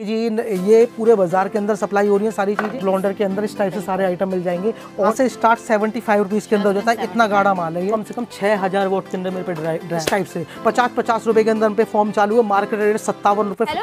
कि जी ये पूरे बाजार के अंदर सप्लाई हो रही है सारी चीज़ें लॉन्डर के अंदर इस टाइप से सारे आइटम मिल जाएंगे और से स्टार्ट सेवेंटी फाइव रुपीज़ के अंदर हो जाता है इतना गाढ़ा माल है कम से कम छह हज़ार वोट के अंदर मेरे पे ड्राइव इस टाइप से पचास पचास रुपए के अंदर पे फॉर्म चालू है मार्केट रेट सत्तावन रुपए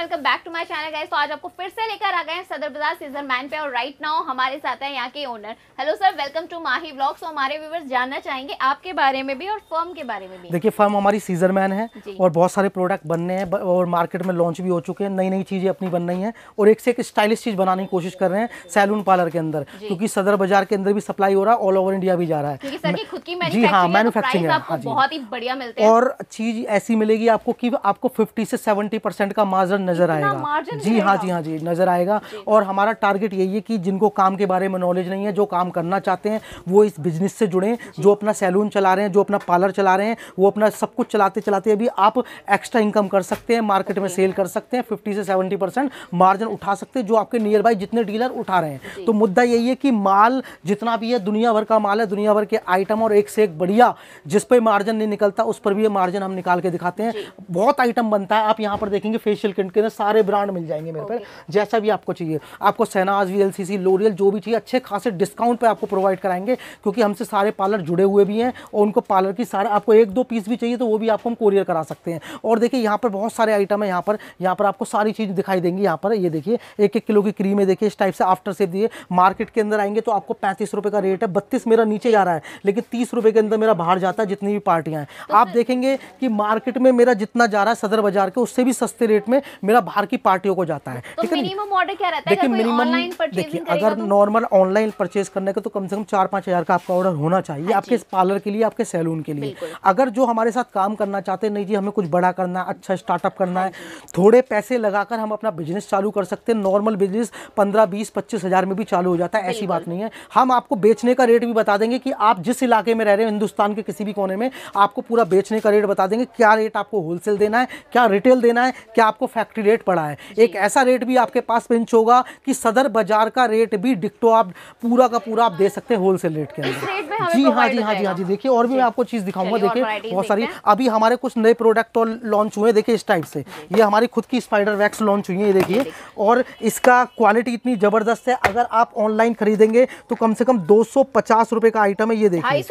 welcome back to my channel guys तो आज आपको फिर से लेकर आ गए हैं सदर बाजार सीजर मैन पे और राइट नाउ हमारे साथ हैं यहाँ के owner hello sir welcome to Mahi blogs हमारे व्यूवर्स जानना चाहेंगे आपके बारे में भी और फर्म के बारे में भी देखिए फर्म हमारी सीजर मैन है और बहुत सारे प्रोडक्ट बनने हैं और मार्केट में लॉन्च भी हो चुके हैं नई नई चीज़ें अपनी बन रही है और एक से एक स्टाइलिश चीज़ बनाने की कोशिश कर रहे हैं सैलून पार्लर के अंदर क्योंकि सदर बाजार के अंदर भी सप्लाई हो रहा है ऑल ओवर इंडिया भी जा रहा है जी हाँ मैनुफेक्चरिंग तो हाँ बहुत ही बढ़िया मिलता है और चीज़ ऐसी मिलेगी आपको की आपको फिफ्टी से सेवेंटी का मार्जिन नज़र आएगा हाँ, जी हाँ जी हाँ जी नज़र आएगा और हमारा टारगेट यही है कि जिनको काम के बारे में नॉलेज नहीं है जो काम करना चाहते हैं वो इस बिज़नेस से जुड़े जो अपना सैलून चला रहे हैं जो अपना पार्लर चला रहे हैं वो अपना सब कुछ चलाते चलाते अभी आप एक्स्ट्रा इनकम कर सकते हैं मार्केट में सेल कर सकते हैं फिफ्टी से सेवेंटी परसेंट मार्जिन उठा सकते हैं जो आपके नियर बाई जितने डीलर उठा रहे हैं तो मुद्दा यही है कि माल जितना भी है दुनिया भर का माल है दुनिया भर के आइटम और एक से एक बढ़िया जिस पर मार्जिन नहीं निकलता उस पर भी ये मार्जिन हम निकाल के दिखाते हैं बहुत आइटम बनता है आप यहाँ पर देखेंगे फेशियल किट के के ना सारे ब्रांड मिल जाएंगे मेरे पर जैसा भी आपको चाहिए आपको Shahnaz V L C L'Oreal जो भी चाहिए अच्छे खासे डिस्काउंट पर आपको प्रोवाइड कराएंगे क्योंकि हमसे सारे पार्लर जुड़े हुए भी हैं और उनको पार्लर की सारे आपको एक दो पीस भी चाहिए तो वो भी आपको हम कोरियर करा सकते हैं और देखिए यहाँ पर बहुत सारे आइटम है यहाँ पर यहाँ पर आपको सारी चीज़ दिखाई देंगी यहाँ पर ये देखिए एक एक किलो की क्रीम है देखिए इस टाइप से आफ्टर सेप दिए मार्केट के अंदर आएंगे तो आपको पैंतीस रुपये का रेट है बत्तीस मेरा नीचे जा रहा है लेकिन तीस रुपये के अंदर मेरा बाहर जाता है जितनी भी पार्टियाँ हैं तो आप देखेंगे कि मार्केट में मेरा जितना जा रहा है सदर बाजार के उससे भी सस्ते रेट में मेरा बाहर की पार्टियों को जाता है तो मिनिमम ऑर्डर क्या रहता है देखिए मिनिमम देखिए अगर नॉर्मल ऑनलाइन परचेज करने का तो कम से कम चार पाँच हज़ार का आपका ऑर्डर होना चाहिए हाँ आपके पार्लर के लिए आपके सैलून के लिए अगर जो हमारे साथ काम करना चाहते हैं नहीं जी हमें कुछ बड़ा करना है अच्छा स्टार्टअप करना हाँ है थोड़े पैसे लगाकर हम अपना बिजनेस चालू कर सकते हैं नॉर्मल बिजनेस पंद्रह बीस पच्चीस हज़ार में भी चालू हो जाता है ऐसी बात नहीं है हम आपको बेचने का रेट भी बता देंगे कि आप जिस इलाके में रह रहे हो हिंदुस्तान के किसी भी कोने में आपको पूरा बेचने का रेट बता देंगे क्या रेट आपको होलसेल देना है क्या रिटेल देना है क्या आपको फैक्ट्री की रेट पड़ा है एक ऐसा रेट भी आपके पास पिंच होगा कि सदर बाजार का रेट भी डिक्टो आप पूरा का पूरा आप दे सकते हैं होलसेल रेट के अंदर हाँ, जी हाँ जी हाँ जी हाँ जी देखिए और भी मैं आपको चीज़ दिखाऊंगा देखिए बहुत सारी अभी हमारे कुछ नए प्रोडक्ट और लॉन्च हुए देखिए इस टाइप से ये हमारी खुद की स्पाइडर वैक्स लॉन्च हुई है ये देखिए और इसका क्वालिटी इतनी ज़बरदस्त है अगर आप ऑनलाइन खरीदेंगे तो कम से कम दो सौ का आइटम है ये देखिए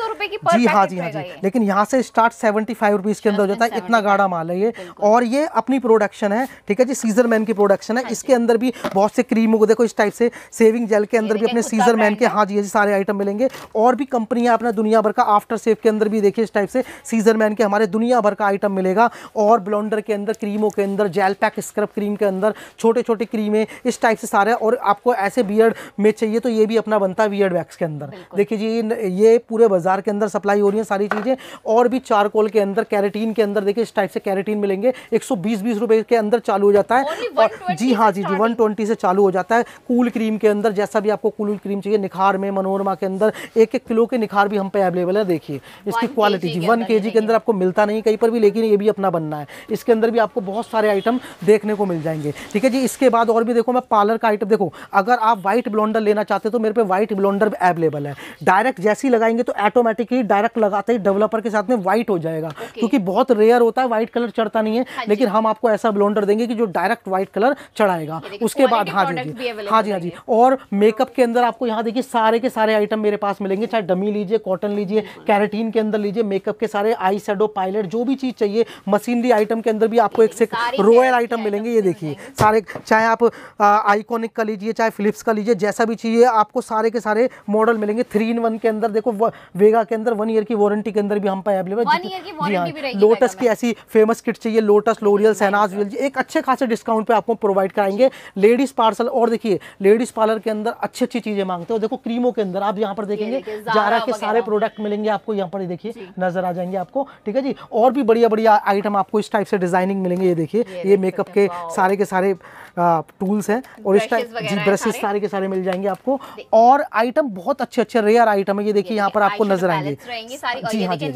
हाँ, जी हाँ जी हाँ जी लेकिन यहाँ से स्टार्ट सेवेंटी फाइव के अंदर हो जाता है इतना गाढ़ा माल है ये और ये अपनी प्रोडक्शन है ठीक है ठीक है हाँ जी सीजर मैन की प्रोडक्शन है इसके अंदर भी बहुत से क्रीम को देखो इस टाइप से सेविंग जेल के अंदर भी अपने सीजर मैन के हाँ जी सारे आइटम मिलेंगे और भी कंपनियाँ अपना दुनिया भर का आफ्टर सेव के अंदर भी देखिए इस टाइप से सीजर मैन के हमारे दुनिया भर का आइटम मिलेगा और ब्लॉन्डर के अंदर क्रीमों के अंदर जेल पैक स्क्रब क्रीम के अंदर छोटे छोटे क्रीमें इस टाइप से सारे और आपको ऐसे बियर्ड में चाहिए तो ये भी अपना बनता है बियर्ड वैक्स के अंदर देखिए जी ये पूरे बाजार के अंदर सप्लाई हो रही है सारी चीज़ें और भी चारकोल के अंदर कैरेटीन के अंदर देखिए इस टाइप से कैरेटीन मिलेंगे एक सौ के अंदर चालू हो जाता है और जी हाँ जी जी वन ट्वेंटी से चालू हो जाता है कूल क्रीम के अंदर जैसा भी आपको कूल क्रीम चाहिए निखार में मनोरमा के अंदर एक एक किलो के निखार भी हम पे अवेलेबल है देखिए इसकी क्वालिटी जी वन के जी के अंदर आपको मिलता नहीं कहीं पर भी लेकिन ये भी अपना बनना है इसके अंदर भी आपको बहुत सारे आइटम देखने को मिल जाएंगे ठीक है जी इसके बाद और भी देखो मैं पार्लर का आइटम देखो अगर आप व्हाइट ब्लॉन्डर लेना चाहते हो तो मेरे पे व्हाइट ब्लॉन्डर अवेलेबल है डायरेक्ट जैसे ही लगाएंगे तो ऑटोमेटिकली डायरेक्ट लगाते ही डेवलपर के साथ में व्हाइट हो जाएगा क्योंकि बहुत रेयर होता है व्हाइट कलर चढ़ता नहीं है हाँ लेकिन हम आपको ऐसा ब्लॉन्डर देंगे कि जो डायरेक्ट व्हाइट कलर चढ़ाएगा उसके बाद हाँ जी जी हाँ जी हाँ जी हाँ और मेकअप के अंदर आपको यहाँ देखिए सारे के सारे आइटम मेरे पास मिलेंगे चाहे डमी लीजिए कॉटन लीजिए कैरेटीन के अंदर लीजिए मेकअप के सारे आई शेडो पायलट जो भी चीज़ चाहिए मशीनरी आइटम के अंदर भी आपको एक से रोयल आइटम मिलेंगे ये देखिए सारे चाहे आप आइकॉनिक का लीजिए चाहे फिलिप्स का लीजिए जैसा भी चाहिए आपको सारे के सारे मॉडल मिलेंगे थ्री इन वन के अंदर देखो वेगा के अंदर वन ईयर की वारंटी के अंदर भी हम पाए अवेलेबल जी हाँ लोटस की ऐसी फेमस किट चाहिए लोटस लोरियल सहनाज एक अच्छे खासे डिस्काउंट पे आपको प्रोवाइड कराएंगे लेडीज़ पार्सल और देखिए लेडीज़ पार्लर के अंदर अच्छी अच्छी चीज़ें मांगते हो देखो क्रीमों के अंदर आप यहाँ पर देखेंगे जारा के सारे प्रोडक्ट मिलेंगे आपको यहाँ पर देखिए नजर आ जाएंगे आपको ठीक है जी और भी बढ़िया बढ़िया आइटम आपको इस टाइप से डिजाइनिंग मिलेंगे ये देखिए ये मेकअप के सारे के सारे टूल्स हैं और इस टाइप जी ब्रशेस सारे के सारे मिल जाएंगे आपको और आइटम बहुत अच्छे अच्छे रेयर आइटम है ये देखिए यहाँ पर आपको नजर आएंगे जी हाँ जी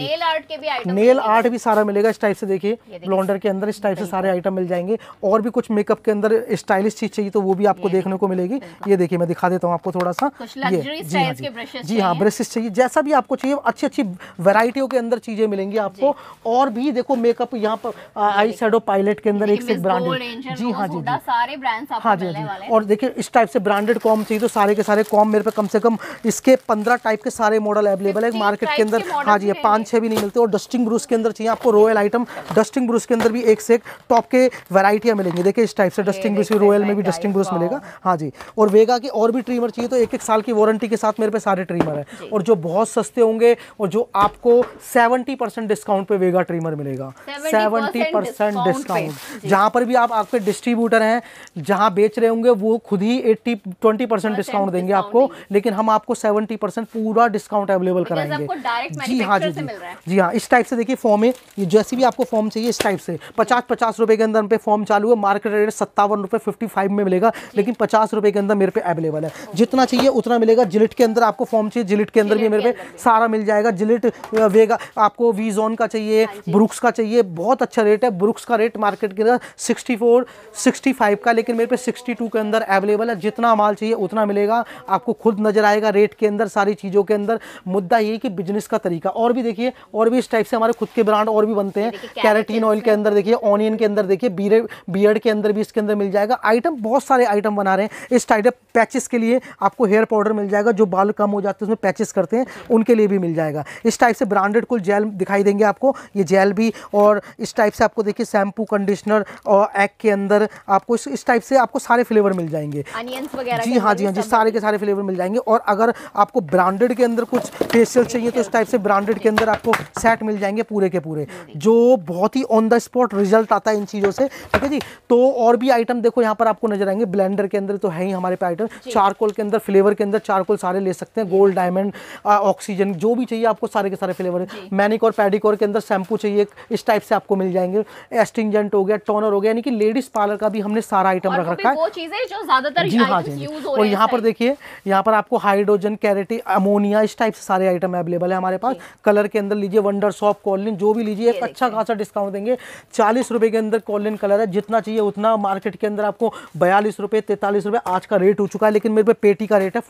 नेल आर्ट भी सारा मिलेगा इस टाइप से देखिए ब्लॉन्डर के अंदर इस टाइप से सारे आइटम मिल जाएंगे और भी कुछ मेकअप के अंदर स्टाइलिश चीज चाहिए तो वो भी आपको देखने को मिलेगी ये देखिए मैं दिखा देता हूँ आपको थोड़ा सा ये जी हाँ जी जी हाँ ब्रशेस चाहिए जैसा भी आपको चाहिए अच्छी अच्छी वेराइटियों के अंदर चीजें मिलेंगी आपको और भी देखो मेकअप यहाँ पर आई शेडो पायलट के अंदर एक से ब्रांड जी हाँ जी सारे सारे ब्रांड्स आपको हाँ जी हाँ जी। वाले और देखिए इस टाइप से ब्रांडेड कॉम चाहिए तो सारे के सारे कॉम मेरे पे कम से कम इसके पंद्रह टाइप के सारे मॉडल अवेलेबल है मार्केट के अंदर हाँ जी पाँच छः भी नहीं मिलते और डस्टिंग ब्रूस के अंदर चाहिए आपको रॉयल आइटम डस्टिंग ब्रूस के अंदर भी एक से एक टॉप के वेराइटियाँ मिलेंगी देखिए इस टाइप से डस्टिंग ब्रूस रॉयल में भी डस्टिंग ब्रूस मिलेगा हाँ जी और वेगा के और भी ट्रीमर चाहिए तो एक एक साल की वारंटी के साथ मेरे पे सारे ट्रीमर है और जो बहुत सस्ते होंगे और जो आपको सेवेंटी परसेंट डिस्काउंट पे वेगा ट्रीमर मिलेगा सेवेंटी परसेंट डिस्काउंट जहाँ पर भी आप आपके डिस्ट्रीब्यूटर हैं जहां बेच रहे होंगे वो खुद ही एट्टी ट्वेंटी परसेंट डिस्काउंट देंगे आपको लेकिन हम आपको सेवेंटी परसेंट पूरा डिस्काउंट अवेलेबल कराएंगे जी हाँ जी जी जी हाँ इस टाइप से देखिए फॉर्म है जैसी भी आपको फॉर्म चाहिए इस टाइप से पचास पचास रुपए के अंदर पे फॉर्म चालू है मार्केट रेट सत्तावन रुपए फिफ्टी फाइव में मिलेगा लेकिन पचास रुपए के अंदर मेरे पे अवेलेबल है जितना चाहिए उतना मिलेगा जिलेट के अंदर आपको फॉर्म चाहिए जिलेट के अंदर भी मेरे पे सारा मिल जाएगा जिलेट वेगा आपको जोन का चाहिए ब्रुक्स हाँ का चाहिए बहुत अच्छा रेट है ब्रुक्स का रेट मार्केट के अंदर सिक्सटी फोर सिक्सटी फाइव का लेकिन मेरे पे 62 के अंदर अवेलेबल है जितना माल चाहिए उतना मिलेगा आपको खुद नज़र आएगा रेट के अंदर सारी चीज़ों के अंदर मुद्दा ये कि बिजनेस का तरीका और भी देखिए और भी इस टाइप से हमारे खुद के ब्रांड और भी बनते हैं कैरेटीन ऑयल के अंदर देखिए ऑनियन के अंदर देखिए बीरे बियर्ड के अंदर भी इसके अंदर मिल जाएगा आइटम बहुत सारे आइटम बना रहे हैं इस टाइप पैचेस के लिए आपको हेयर पाउडर मिल जाएगा जो बाल कम हो जाते हैं उसमें पैचेस करते हैं उनके लिए भी मिल जाएगा इस टाइप से ब्रांडेड कुल जेल दिखाई देंगे आपको ये जेल भी और इस टाइप से आपको देखिए शैम्पू कंडीशनर और एग के अंदर आपको इस इस टाइप से आपको सारे फ्लेवर मिल जाएंगे जी हाँ, हाँ जी हाँ जी सारे के सारे फ्लेवर मिल जाएंगे और अगर आपको ब्रांडेड के अंदर कुछ फेशियल चाहिए तो इस टाइप से ब्रांडेड के अंदर आपको सेट मिल जाएंगे पूरे के पूरे जो बहुत ही ऑन द स्पॉट रिजल्ट आता है इन चीज़ों से ठीक है जी तो और भी आइटम देखो यहाँ पर आपको नजर आएंगे ब्लेंडर के अंदर तो है ही हमारे पे आइटम चारकोल के अंदर फ्लेवर के अंदर चारकोल सारे ले सकते हैं गोल्ड डायमंड ऑक्सीजन जो भी चाहिए आपको सारे के सारे फ्लेवर मैनिक और पेडिकोर के अंदर शैम्पू चाहिए इस टाइप से आपको मिल जाएंगे एस्टिंजेंट हो गया टोनर हो गया यानी कि लेडीज पार्लर का भी हमने सारा सारा आइटम रख रखा है वो चीजें जो ज्यादातर हाँ और यहाँ पर देखिए यहाँ पर आपको हाइड्रोजन कैरेटी अमोनिया इस टाइप से सारे आइटम अवेलेबल है हमारे पास कलर के अंदर लीजिए वंडर सॉफ्ट कॉलिन जो भी लीजिए एक अच्छा खासा डिस्काउंट देंगे चालीस रुपए के अंदर कॉलिन कलर है जितना चाहिए उतना मार्केट के अंदर आपको बयालीस रुपए तैतालीस रुपए आज का रेट हो चुका है लेकिन मेरे पे पेटी का रेट है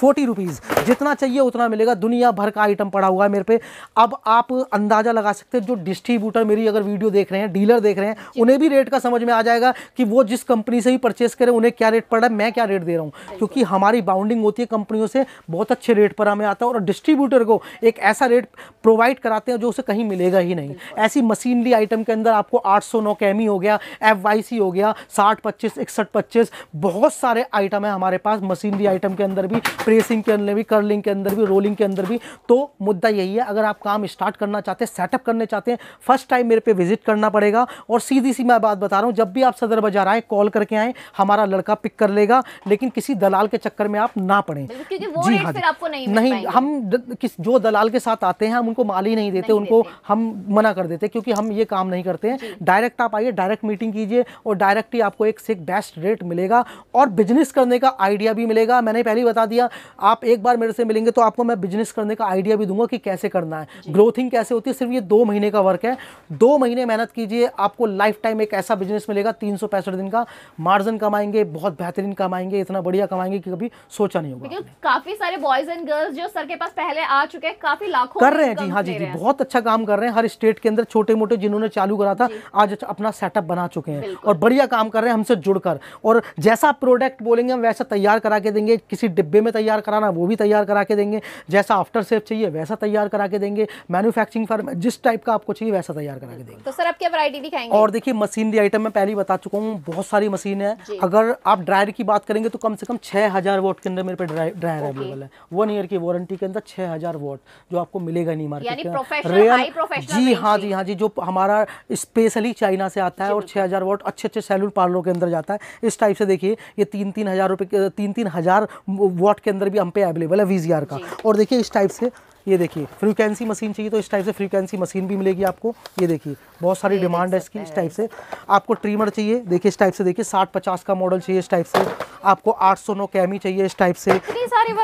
फोर्टी रुपीज़ जितना चाहिए उतना मिलेगा दुनिया भर का आइटम पड़ा हुआ है मेरे पे अब आप अंदाज़ा लगा सकते हैं जो डिस्ट्रीब्यूटर मेरी अगर वीडियो देख रहे हैं डीलर देख रहे हैं उन्हें भी रेट का समझ में आ जाएगा कि वो जिस कंपनी कंपनी से ही परचेस करें उन्हें क्या रेट पड़ रहा है मैं क्या रेट दे रहा हूँ क्योंकि हमारी बाउंडिंग होती है कंपनियों से बहुत अच्छे रेट पर हमें आता है और डिस्ट्रीब्यूटर को एक ऐसा रेट प्रोवाइड कराते हैं जो उसे कहीं मिलेगा ही नहीं ऐसी मशीनरी आइटम के अंदर आपको आठ सौ नौ कैमी हो गया एफ हो गया साठ पच्चीस इकसठ पच्चीस बहुत सारे आइटम है हमारे पास मशीनरी आइटम के अंदर भी प्रेसिंग के अंदर भी कर्लिंग के अंदर भी रोलिंग के अंदर भी तो मुद्दा यही है अगर आप काम स्टार्ट करना चाहते हैं सेटअप करने चाहते हैं फर्स्ट टाइम मेरे पे विजिट करना पड़ेगा और सीधी सी मैं बात बता रहा हूँ जब भी आप सदर बाजार आए कॉल करके आए हमारा लड़का पिक कर लेगा लेकिन किसी दलाल के चक्कर में आप ना पड़े जी हाँ आपको नहीं नहीं हम किस जो दलाल के साथ आते हैं हम उनको माल ही नहीं देते उनको हम मना कर देते क्योंकि हम ये काम नहीं करते हैं डायरेक्ट आप आइए डायरेक्ट मीटिंग कीजिए और डायरेक्ट ही आपको एक से एक बेस्ट रेट मिलेगा और बिजनेस करने का आइडिया भी मिलेगा मैंने पहले ही बता दिया आप एक बार मेरे से मिलेंगे तो आपको मैं बिजनेस करने का आइडिया भी दूंगा कि कैसे करना है ग्रोथिंग कैसे होती है सिर्फ ये दो महीने का वर्क है दो महीने मेहनत कीजिए आपको लाइफ टाइम एक ऐसा बिजनेस मिलेगा तीन दिन का मार्जिन कमाएंगे बहुत बेहतरीन कमाएंगे इतना बढ़िया कमाएंगे कि कभी सोचा नहीं होगा काफी सारे बॉयज एंड गर्ल्स जो सर के पास पहले आ चुके हैं काफी लाखों कर रहे हैं जी हाँ जी जी बहुत अच्छा काम कर रहे हैं हर स्टेट के अंदर छोटे मोटे जिन्होंने चालू करा था आज अच्छा अपना सेटअप बना चुके हैं और बढ़िया काम कर रहे हैं हमसे जुड़कर और जैसा प्रोडक्ट बोलेंगे हम वैसा तैयार करा के देंगे किसी डिब्बे में तैयार कराना वो भी तैयार करा के देंगे जैसा आफ्टर सेफ चाहिए वैसा तैयार करा के देंगे मैन्युफैक्चरिंग फर्म जिस टाइप का आपको चाहिए वैसा तैयार करा के देंगे तो सर आप क्या वैरायटी दिखाएंगे और देखिए मशीनरी आइटम मैं पहले ही बता चुका हूँ बहुत सारी वाली मशीन है अगर आप ड्रायर की बात करेंगे तो कम से कम छः हज़ार वोट के अंदर मेरे पे ड्रायर अवेलेबल है वन ईयर की वारंटी के अंदर छः हज़ार वोट जो आपको मिलेगा नहीं मार्केट में रियल जी हाँ जी हाँ जी जो हमारा स्पेशली चाइना से आता है और छः हज़ार वोट अच्छे अच्छे सैलून पार्लरों के अंदर जाता है इस टाइप से देखिए ये तीन तीन हज़ार रुपये तीन तीन हज़ार वोट के अंदर भी हम पे अवेलेबल है वी का और देखिए इस टाइप से ये देखिए फ्रीक्वेंसी मशीन चाहिए तो इस टाइप से फ्रीक्वेंसी मशीन भी मिलेगी आपको ये देखिए बहुत सारी डिमांड है इसकी इस टाइप से आपको ट्रीमर चाहिए देखिए इस टाइप से देखिए साठ पचास का मॉडल चाहिए इस टाइप से आपको आठ सौ नौ कैमी चाहिए इस टाइप से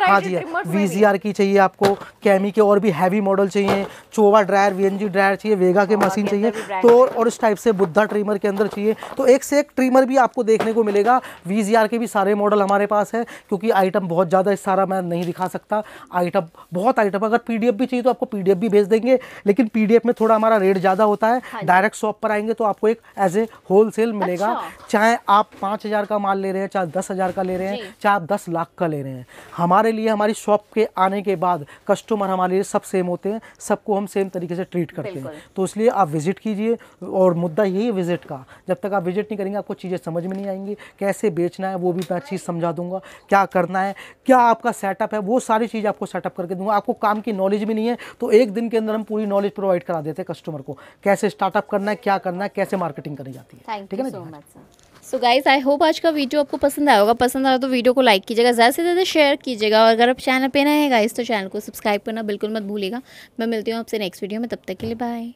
हाँ जी वी जी आर की चाहिए आपको कैमी के और भी हैवी मॉडल चाहिए चोवा dryer V N G dryer चाहिए वेगा के मशीन हाँ, चाहिए तो और इस टाइप से बुद्धा ट्रीमर के अंदर चाहिए तो एक से एक ट्रीमर भी आपको देखने को मिलेगा वी जी आर के भी सारे मॉडल हमारे पास है क्योंकि आइटम बहुत ज़्यादा सारा मैं नहीं दिखा सकता आइटम बहुत आइटम अगर पीडीएफ भी चाहिए तो आपको पीडीएफ भी भेज देंगे लेकिन पीडीएफ में थोड़ा हमारा रेट ज़्यादा होता है डायरेक्ट हाँ शॉप पर आएंगे तो आपको एक एज ए होल सेल मिलेगा अच्छा। चाहे आप पाँच हज़ार का माल ले रहे हैं चाहे दस हज़ार का ले रहे हैं चाहे आप दस लाख का ले रहे हैं हमारे लिए हमारी शॉप के आने के बाद कस्टमर हमारे लिए सब सेम होते हैं सबको हम सेम तरीके से ट्रीट करते हैं तो इसलिए आप विजिट कीजिए और मुद्दा यही विजिट का जब तक आप विजिट नहीं करेंगे आपको चीज़ें समझ में नहीं आएंगी कैसे बेचना है वो भी मैं चीज़ समझा दूंगा क्या करना है क्या आपका सेटअप है वो सारी चीज़ आपको सेटअप करके दूंगा आपको काम की नॉलेज भी नहीं है तो एक दिन के अंदर हम पूरी नॉलेज प्रोवाइड करा देते हैं कस्टमर को कैसे स्टार्टअप करना है क्या करना है कैसे मार्केटिंग करी जाती है ठीक है ना सो गाइज आई होप आज का वीडियो आपको पसंद आया होगा पसंद आया तो वीडियो को लाइक कीजिएगा ज़्यादा से ज़्यादा शेयर कीजिएगा और अगर आप चैनल पे नए हैं गाइज तो चैनल को सब्सक्राइब करना बिल्कुल मत भूलिएगा मैं मिलती हूँ आपसे नेक्स्ट वीडियो में तब तक के लिए बाय